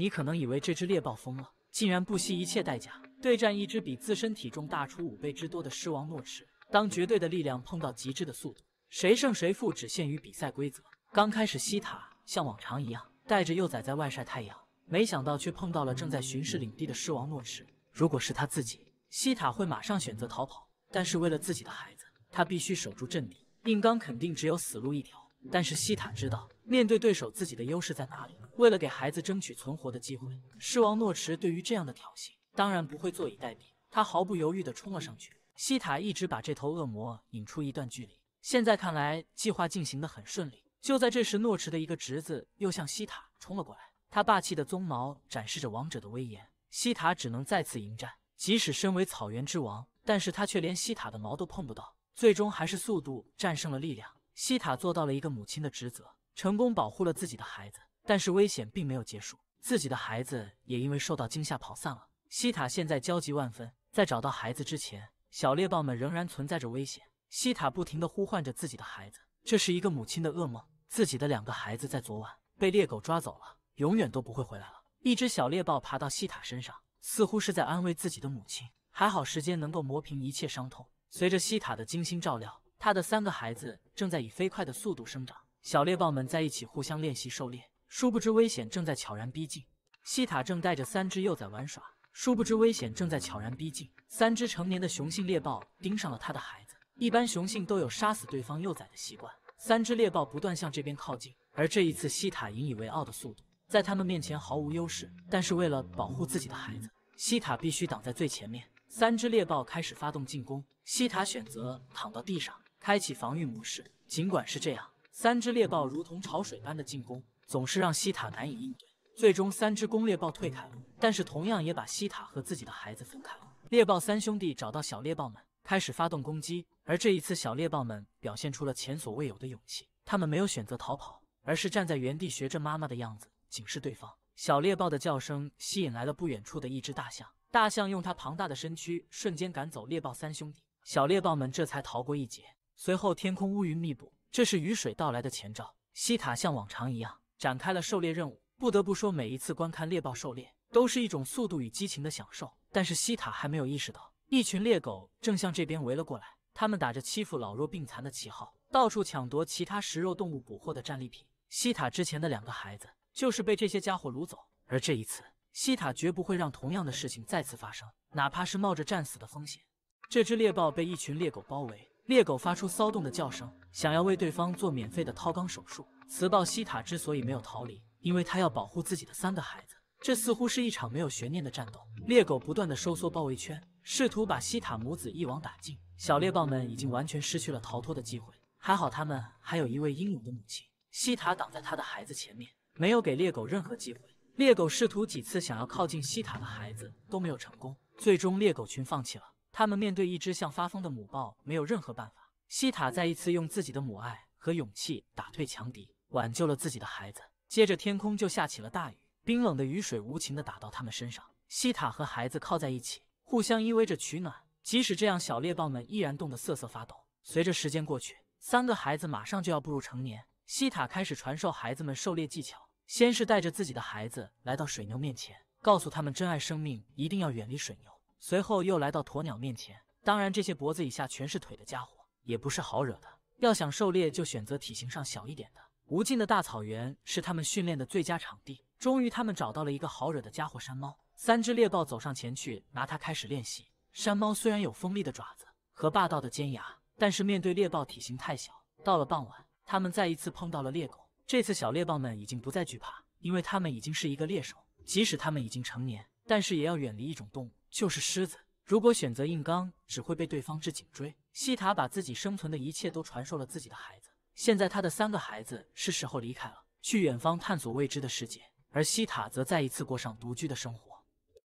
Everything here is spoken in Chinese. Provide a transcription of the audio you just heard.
你可能以为这只猎豹疯了，竟然不惜一切代价对战一只比自身体重大出五倍之多的狮王诺齿。当绝对的力量碰到极致的速度，谁胜谁负只限于比赛规则。刚开始，西塔像往常一样带着幼崽在外晒太阳，没想到却碰到了正在巡视领地的狮王诺齿。如果是他自己，西塔会马上选择逃跑，但是为了自己的孩子，他必须守住阵地，硬刚肯定只有死路一条。但是西塔知道，面对对手，自己的优势在哪里。为了给孩子争取存活的机会，狮王诺驰对于这样的挑衅，当然不会坐以待毙。他毫不犹豫地冲了上去。西塔一直把这头恶魔引出一段距离，现在看来，计划进行的很顺利。就在这时，诺驰的一个侄子又向西塔冲了过来。他霸气的鬃毛展示着王者的威严，西塔只能再次迎战。即使身为草原之王，但是他却连西塔的毛都碰不到。最终还是速度战胜了力量。西塔做到了一个母亲的职责，成功保护了自己的孩子，但是危险并没有结束，自己的孩子也因为受到惊吓跑散了。西塔现在焦急万分，在找到孩子之前，小猎豹们仍然存在着危险。西塔不停的呼唤着自己的孩子，这是一个母亲的噩梦，自己的两个孩子在昨晚被猎狗抓走了，永远都不会回来了。一只小猎豹爬到西塔身上，似乎是在安慰自己的母亲。还好时间能够磨平一切伤痛，随着西塔的精心照料。他的三个孩子正在以飞快的速度生长，小猎豹们在一起互相练习狩猎。殊不知危险正在悄然逼近。西塔正带着三只幼崽玩耍，殊不知危险正在悄然逼近。三只成年的雄性猎豹盯上了他的孩子。一般雄性都有杀死对方幼崽的习惯。三只猎豹不断向这边靠近，而这一次西塔引以为傲的速度在他们面前毫无优势。但是为了保护自己的孩子，西塔必须挡在最前面。三只猎豹开始发动进攻，西塔选择躺到地上。开启防御模式，尽管是这样，三只猎豹如同潮水般的进攻，总是让西塔难以应对。最终，三只公猎豹退开了，但是同样也把西塔和自己的孩子分开了。猎豹三兄弟找到小猎豹们，开始发动攻击。而这一次，小猎豹们表现出了前所未有的勇气，他们没有选择逃跑，而是站在原地学着妈妈的样子警示对方。小猎豹的叫声吸引来了不远处的一只大象，大象用它庞大的身躯瞬间赶走猎豹三兄弟，小猎豹们这才逃过一劫。随后，天空乌云密布，这是雨水到来的前兆。西塔像往常一样展开了狩猎任务。不得不说，每一次观看猎豹狩猎都是一种速度与激情的享受。但是，西塔还没有意识到，一群猎狗正向这边围了过来。他们打着欺负老弱病残的旗号，到处抢夺其他食肉动物捕获的战利品。西塔之前的两个孩子就是被这些家伙掳走。而这一次，西塔绝不会让同样的事情再次发生，哪怕是冒着战死的风险。这只猎豹被一群猎狗包围。猎狗发出骚动的叫声，想要为对方做免费的掏肛手术。雌豹西塔之所以没有逃离，因为他要保护自己的三个孩子。这似乎是一场没有悬念的战斗。猎狗不断的收缩包围圈，试图把西塔母子一网打尽。小猎豹们已经完全失去了逃脱的机会。还好他们还有一位英勇的母亲，西塔挡在她的孩子前面，没有给猎狗任何机会。猎狗试图几次想要靠近西塔的孩子都没有成功，最终猎狗群放弃了。他们面对一只像发疯的母豹，没有任何办法。西塔再一次用自己的母爱和勇气打退强敌，挽救了自己的孩子。接着，天空就下起了大雨，冰冷的雨水无情地打到他们身上。西塔和孩子靠在一起，互相依偎着取暖。即使这样，小猎豹们依然冻得瑟瑟发抖。随着时间过去，三个孩子马上就要步入成年。西塔开始传授孩子们狩猎技巧，先是带着自己的孩子来到水牛面前，告诉他们珍爱生命，一定要远离水牛。随后又来到鸵鸟面前，当然这些脖子以下全是腿的家伙也不是好惹的，要想狩猎就选择体型上小一点的。无尽的大草原是他们训练的最佳场地。终于他们找到了一个好惹的家伙——山猫。三只猎豹走上前去拿它开始练习。山猫虽然有锋利的爪子和霸道的尖牙，但是面对猎豹体型太小。到了傍晚，他们再一次碰到了猎狗。这次小猎豹们已经不再惧怕，因为他们已经是一个猎手。即使他们已经成年，但是也要远离一种动物。就是狮子，如果选择硬刚，只会被对方治颈椎。西塔把自己生存的一切都传授了自己的孩子，现在他的三个孩子是时候离开了，去远方探索未知的世界，而西塔则再一次过上独居的生活。